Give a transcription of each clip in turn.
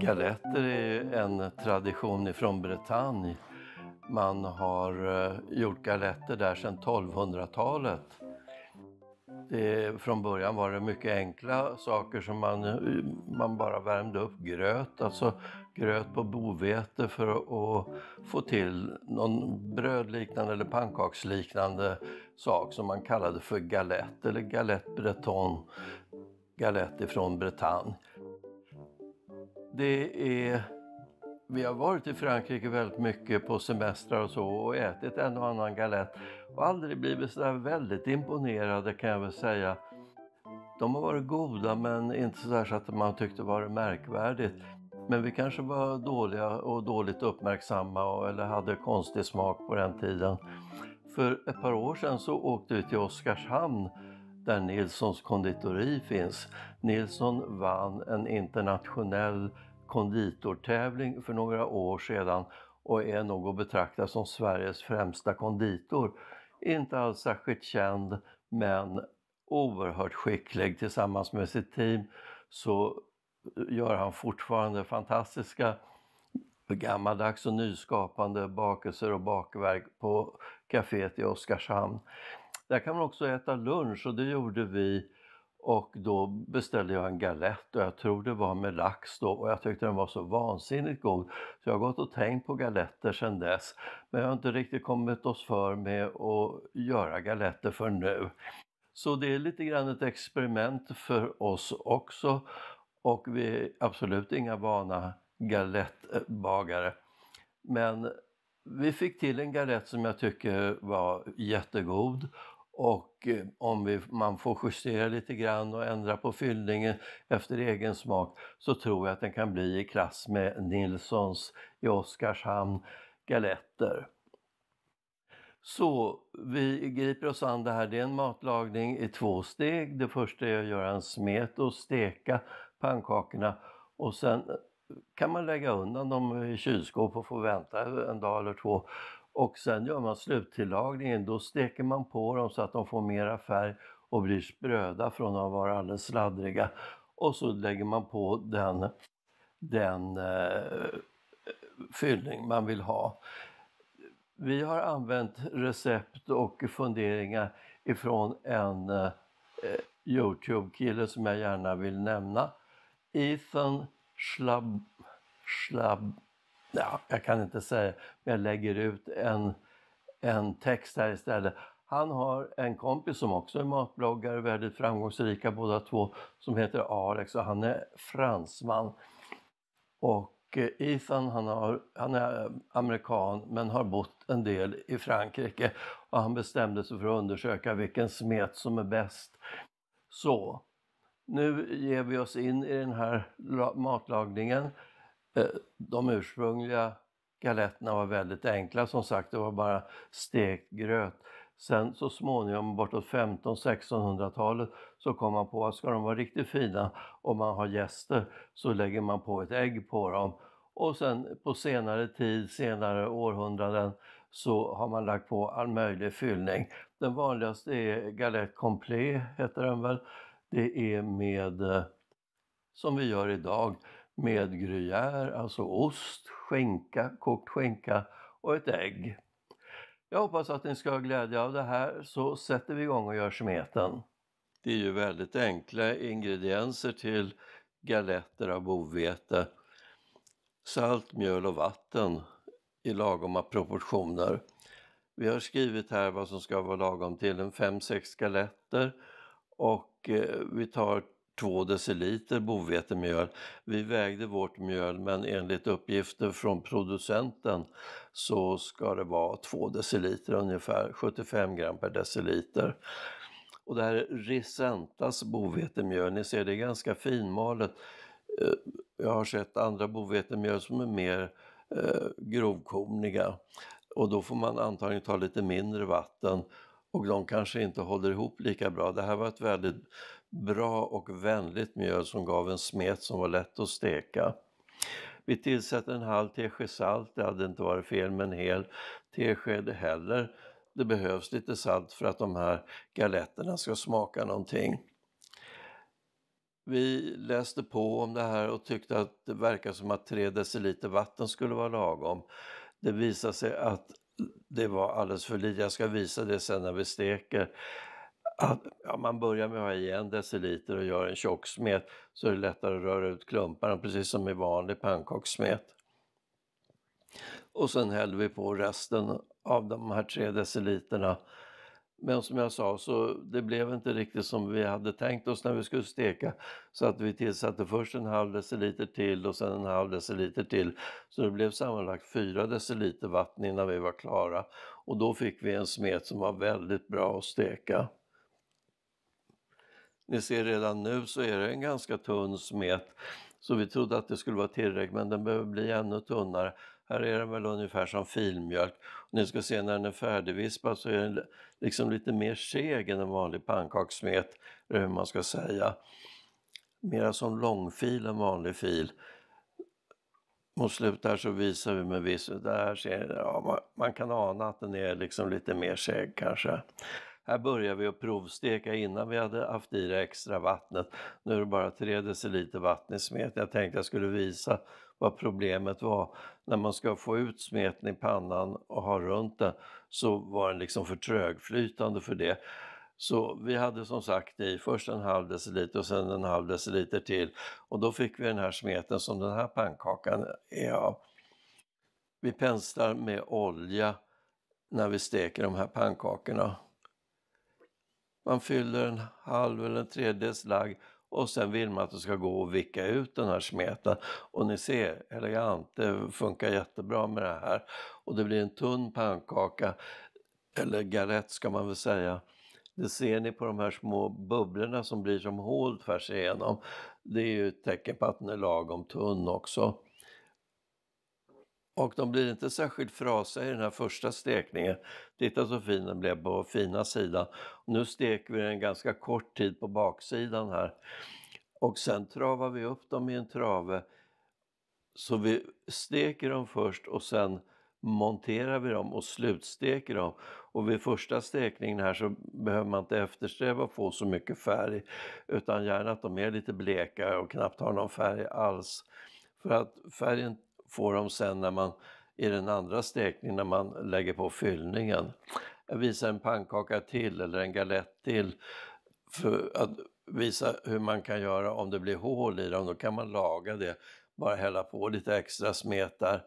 Galetter är en tradition ifrån Bretagne. Man har eh, gjort galetter där sedan 1200-talet. från början var det mycket enkla saker som man, eh, man bara värmde upp gröt, alltså gröt på bovete för att få till någon brödliknande eller pannkaksliknande sak som man kallade för galette eller galette breton, galette ifrån Bretagne. Det är vi har varit i Frankrike väldigt mycket på semestrar och så och ätit en och annan galett och aldrig blivit sådär väldigt imponerade kan jag väl säga. De har varit goda men inte sådär så att man tyckte var det märkvärdigt. Men vi kanske var dåliga och dåligt uppmärksamma och, eller hade konstig smak på den tiden. För ett par år sedan så åkte vi till Oskarshamn där Nilssons konditori finns. Nilsson vann en internationell konditortävling för några år sedan och är nog att betrakta som Sveriges främsta konditor. Inte alls särskilt känd men oerhört skicklig tillsammans med sitt team så gör han fortfarande fantastiska gammaldags och nyskapande bakelser och bakverk på kaféet i Oskarshamn. Där kan man också äta lunch och det gjorde vi och då beställde jag en galett och jag tror det var med lax då och jag tyckte den var så vansinnigt god. Så jag har gått och tänkt på galetter sedan dess. Men jag har inte riktigt kommit oss för med att göra galetter för nu. Så det är lite grann ett experiment för oss också och vi är absolut inga vana galettbagare. Men vi fick till en galett som jag tycker var jättegod och eh, om vi, man får justera lite grann och ändra på fyllningen efter egen smak så tror jag att den kan bli i klass med Nilssons i Oskarshamn galetter. Så vi griper oss an det här. Det är en matlagning i två steg. Det första är att göra en smet och steka pannkakorna och sen eh, kan man lägga undan dem i kylskåp och få vänta en dag eller två. Och sen gör man sluttillagningen, då steker man på dem så att de får mera färg och blir spröda från att vara alldeles sladdriga. Och så lägger man på den, den eh, fyllning man vill ha. Vi har använt recept och funderingar ifrån en eh, Youtube-kille som jag gärna vill nämna Ethan Schlab... Schlab ja, jag kan inte säga, men jag lägger ut en, en text här istället. Han har en kompis som också är matbloggare, väldigt framgångsrika båda två, som heter Alex och han är fransman. Och eh, Ethan han, har, han är amerikan men har bott en del i Frankrike och han bestämde sig för att undersöka vilken smet som är bäst. Så nu ger vi oss in i den här matlagningen. Eh, de ursprungliga galetterna var väldigt enkla som sagt, det var bara stekt gröt. Sen så småningom bortåt 1500 1600 talet så kom man på att ska de vara riktigt fina och man har gäster så lägger man på ett ägg på dem. Och sen på senare tid, senare århundraden, så har man lagt på all möjlig fyllning. Den vanligaste är galette complet, heter den väl det är med, eh, som vi gör idag, med gruyère, alltså ost, skänka, kokt skänka och ett ägg. Jag hoppas att ni ska ha glädje av det här så sätter vi igång och gör smeten. Det är ju väldigt enkla ingredienser till galetter av bovete. Salt, mjöl och vatten i lagoma proportioner. Vi har skrivit här vad som ska vara lagom till en 5-6 galetter och och eh, vi tar två deciliter bovetemjöl. Vi vägde vårt mjöl men enligt uppgifter från producenten så ska det vara två deciliter ungefär, 75 gram per deciliter. Och det här är Risentas bovetemjöl, ni ser det är ganska finmalet. Eh, jag har sett andra bovetemjöl som är mer eh, grovkorniga och då får man antagligen ta lite mindre vatten och de kanske inte håller ihop lika bra. Det här var ett väldigt bra och vänligt mjöl som gav en smet som var lätt att steka. Vi tillsätter en halv tesked salt, det hade inte varit fel med en hel tesked heller. Det behövs lite salt för att de här galetterna ska smaka någonting. Vi läste på om det här och tyckte att det verkar som att 3 deciliter vatten skulle vara lagom. Det visade sig att det var alldeles för lite. Jag ska visa det sen när vi steker. Att, ja, man börjar med att ha i en deciliter och gör en tjock smet så är det lättare att röra ut klumparna precis som i vanlig pannkakssmet. Och sen häller vi på resten av de här tre deciliterna men som jag sa, så det blev inte riktigt som vi hade tänkt oss när vi skulle steka. Så att vi tillsatte först en halv deciliter till och sen en halv deciliter till. Så det blev sammanlagt fyra deciliter vatten innan vi var klara. Och då fick vi en smet som var väldigt bra att steka. Ni ser redan nu så är det en ganska tunn smet. Så vi trodde att det skulle vara tillräckligt men den behöver bli ännu tunnare. Här är den väl ungefär som filmjölk. ni ska se när den är färdigvispad så är den liksom lite mer seg än en vanlig pannkakssmet, eller hur man ska säga. Mera som långfil än vanlig fil. Mot slutet här så visar vi med viss... Där ser, ja, man, man kan ana att den är liksom lite mer seg kanske. Här börjar vi att provsteka innan vi hade haft i det extra vattnet. Nu är det bara 3 deciliter vatten i smeten. Jag tänkte jag skulle visa vad problemet var. När man ska få ut smeten i pannan och ha runt den så var den liksom för trögflytande för det. Så vi hade som sagt i först en halv deciliter och sen en halv deciliter till och då fick vi den här smeten som den här pannkakan är av. Vi penslar med olja när vi steker de här pannkakorna. Man fyller en halv eller en tredjedels lagg och sen vill man att det ska gå att vicka ut den här smeten. Och ni ser, elegant, det funkar jättebra med det här. Och det blir en tunn pannkaka, eller galett ska man väl säga. Det ser ni på de här små bubblorna som blir som hål tvärs igenom. Det är ju ett tecken på att den är lagom tunn också. Och de blir inte särskilt frasiga i den här första stekningen. Titta så fin den blev på fina sidan. Nu steker vi den ganska kort tid på baksidan här. Och sen travar vi upp dem i en trave. Så vi steker dem först och sen monterar vi dem och slutsteker dem. Och vid första stekningen här så behöver man inte eftersträva att få så mycket färg utan gärna att de är lite bleka och knappt har någon färg alls. För att färgen får de sen när man i den andra stekningen när man lägger på fyllningen. Jag visar en pannkaka till eller en galett till för att visa hur man kan göra om det blir hål i dem. Då kan man laga det, bara hälla på lite extra smet där.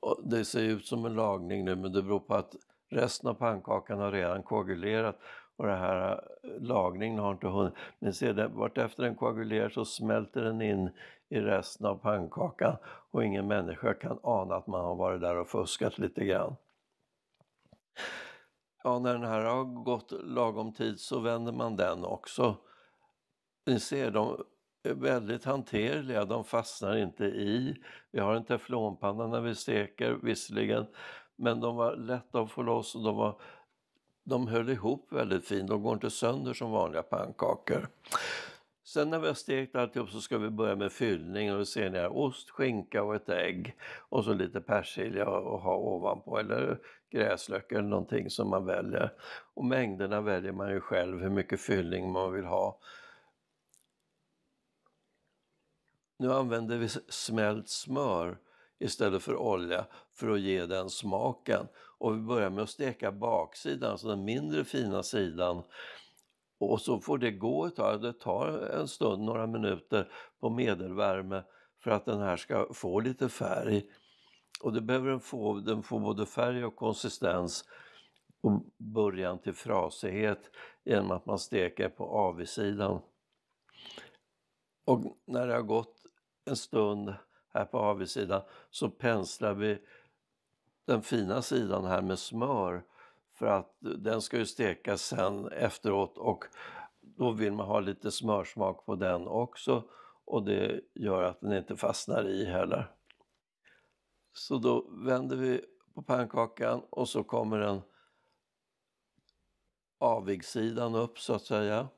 Och det ser ut som en lagning nu men det beror på att resten av pannkakan har redan koagulerat och den här eh, lagningen har inte hunnit. Ni ser, det, vartefter den koagulerar så smälter den in i resten av pannkakan och ingen människa kan ana att man har varit där och fuskat lite grann. Ja, när den här har gått lagom tid så vänder man den också. Ni ser, de är väldigt hanterliga, de fastnar inte i. Vi har en teflonpanna när vi steker visserligen, men de var lätta att få loss och de, var, de höll ihop väldigt fint. De går inte sönder som vanliga pannkakor. Sen när vi har stekt alltihop så ska vi börja med fyllning. och då ser ni här ost, skinka och ett ägg och så lite persilja att ha ovanpå eller gräslök eller någonting som man väljer. Och mängderna väljer man ju själv hur mycket fyllning man vill ha. Nu använder vi smält smör istället för olja för att ge den smaken. Och vi börjar med att steka baksidan, alltså den mindre fina sidan och så får det gå ett tag. Det tar en stund, några minuter på medelvärme för att den här ska få lite färg. Och det behöver den få. Den får både färg och konsistens och början till frasighet genom att man steker på avisidan. Och när det har gått en stund här på avisidan så penslar vi den fina sidan här med smör för att den ska ju stekas sen efteråt och då vill man ha lite smörsmak på den också och det gör att den inte fastnar i heller. Så då vänder vi på pannkakan och så kommer den avigsidan upp så att säga.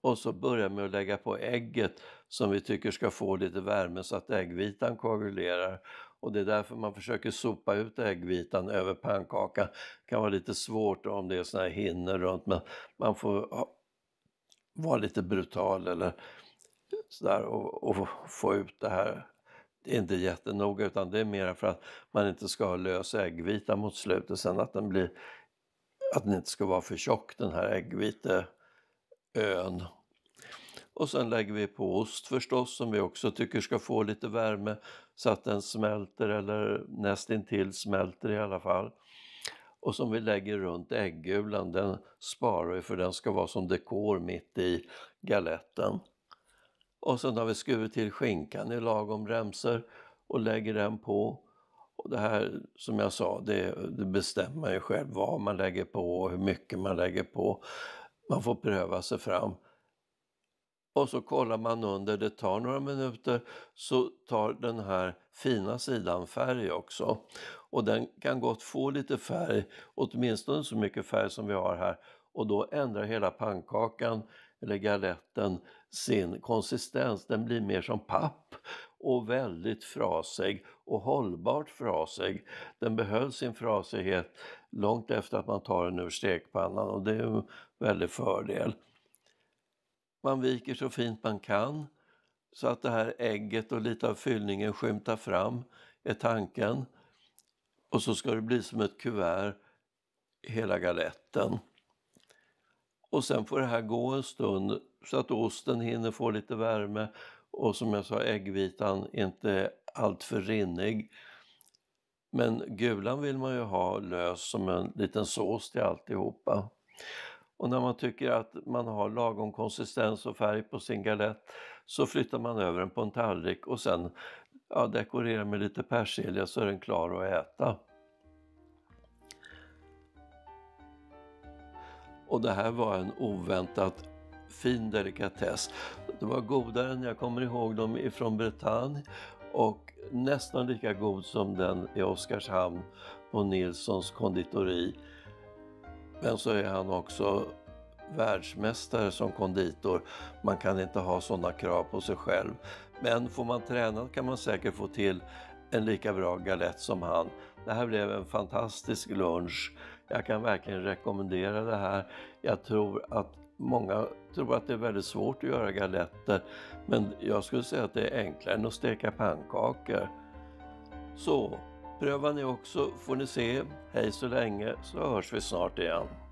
Och så börjar med att lägga på ägget som vi tycker ska få lite värme så att äggvitan koagulerar och det är därför man försöker sopa ut äggvitan över pannkakan. Det kan vara lite svårt om det är såna här hinnor runt men man får vara lite brutal eller sådär och, och få ut det här det är inte jättenoga utan det är mer för att man inte ska ha lös äggvita mot slutet. Sen att den blir att den inte ska vara för tjock den här äggviteön. Och sen lägger vi på ost förstås som vi också tycker ska få lite värme så att den smälter eller nästintill smälter i alla fall. Och som vi lägger runt äggulan, den sparar vi för den ska vara som dekor mitt i galetten. Och sen har vi skurit till skinkan i lagom remser och lägger den på. Och det här, som jag sa, det, det bestämmer man ju själv vad man lägger på och hur mycket man lägger på. Man får pröva sig fram och så kollar man under, det tar några minuter, så tar den här fina sidan färg också. Och den kan gott få lite färg, åtminstone så mycket färg som vi har här, och då ändrar hela pannkakan eller galetten sin konsistens. Den blir mer som papp och väldigt frasig och hållbart frasig. Den behöll sin frasighet långt efter att man tar den ur stekpannan och det är en väldig fördel. Man viker så fint man kan så att det här ägget och lite av fyllningen skymtar fram, är tanken. Och så ska det bli som ett kuvert, hela galetten. Och sen får det här gå en stund så att osten hinner få lite värme och som jag sa äggvitan inte alltför rinnig. Men gulan vill man ju ha lös som en liten sås till alltihopa. Och när man tycker att man har lagom konsistens och färg på sin galett så flyttar man över den på en tallrik och sen ja, dekorerar med lite persilja så är den klar att äta. Och det här var en oväntat fin delikatess. Det var godare än jag kommer ihåg dem ifrån Bretagne och nästan lika god som den i Oskarshamn på Nilssons konditori men så är han också världsmästare som konditor. Man kan inte ha sådana krav på sig själv. Men får man träna kan man säkert få till en lika bra galett som han. Det här blev en fantastisk lunch. Jag kan verkligen rekommendera det här. Jag tror att många tror att det är väldigt svårt att göra galetter, men jag skulle säga att det är enklare än att steka pannkakor. Så, Pröva ni också får ni se. Hej så länge så hörs vi snart igen.